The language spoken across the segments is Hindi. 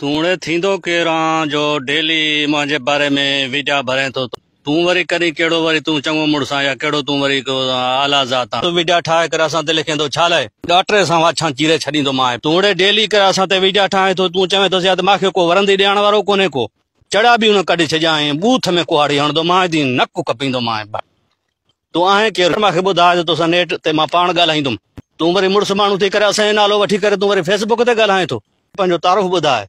तूं थींदो केरु जो डेली मुंहिंजे बारे में वीडिया भरे थो तो तूं वरी कॾहिं कहिड़ो वरी तूं चङो मुड़ुसु या कहिड़ो तूं वरी आला ज़ात आहे वीडिया ठाहे करे असां ते लिखे थो छा लाइ ॾाटे वाछा चीरे छॾींदो मां तूं हाणे डेली करे असां ते वीडिया ठाहे थो तो तूं चवे थो या त को वरंदी ॾियण वारो कोन्हे को चड़ा बि हुन कढी छॾियां बूथ में कुहाड़ी हणंदो मां नक कपींदो मां तूं आहे केरु मूंखे ॿुधाए थो तोसां नेट ते मां पाण ॻाल्हाईंदुमि तूं वरी मुड़ुसु माण्हू थी करे असांजो नालो वठी करे तूं वरी फेसबुक ते ॻाल्हाए थो पंहिंजो तारुफ़ ॿुधाए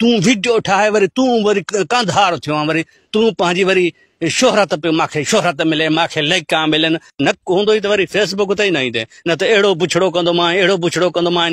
तू वीडियो ठाहे वरी तू वरी कंधार थियो आहे वरी तूं पंहिंजी वरी शोहरत पे मूंखे शोहरत मिले मूंखे लाइक मिलन न हूंदो ई वरी फेसबुक ते ई न ईंदे न त अड़ो पुछड़ो कंदो मां अहिड़ो पुछड़ो